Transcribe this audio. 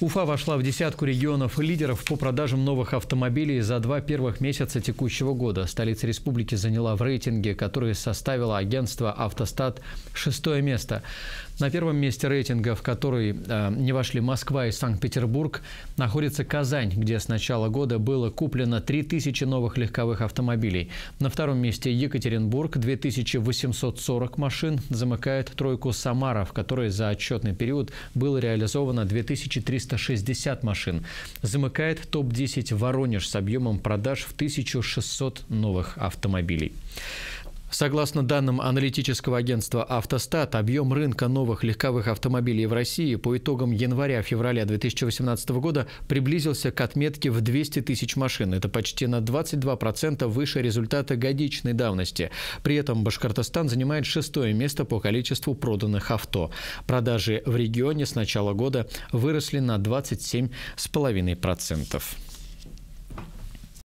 Уфа вошла в десятку регионов лидеров по продажам новых автомобилей за два первых месяца текущего года. Столица республики заняла в рейтинге, который составило агентство «Автостат» шестое место. На первом месте рейтинга, в который э, не вошли Москва и Санкт-Петербург, находится Казань, где с начала года было куплено 3000 новых легковых автомобилей. На втором месте Екатеринбург, 2840 машин, замыкает тройку Самара, в которой за отчетный период было реализовано 2300 360 машин. Замыкает топ-10 Воронеж с объемом продаж в 1600 новых автомобилей. Согласно данным аналитического агентства «Автостат», объем рынка новых легковых автомобилей в России по итогам января-февраля 2018 года приблизился к отметке в 200 тысяч машин. Это почти на 22% выше результата годичной давности. При этом Башкортостан занимает шестое место по количеству проданных авто. Продажи в регионе с начала года выросли на 27,5%.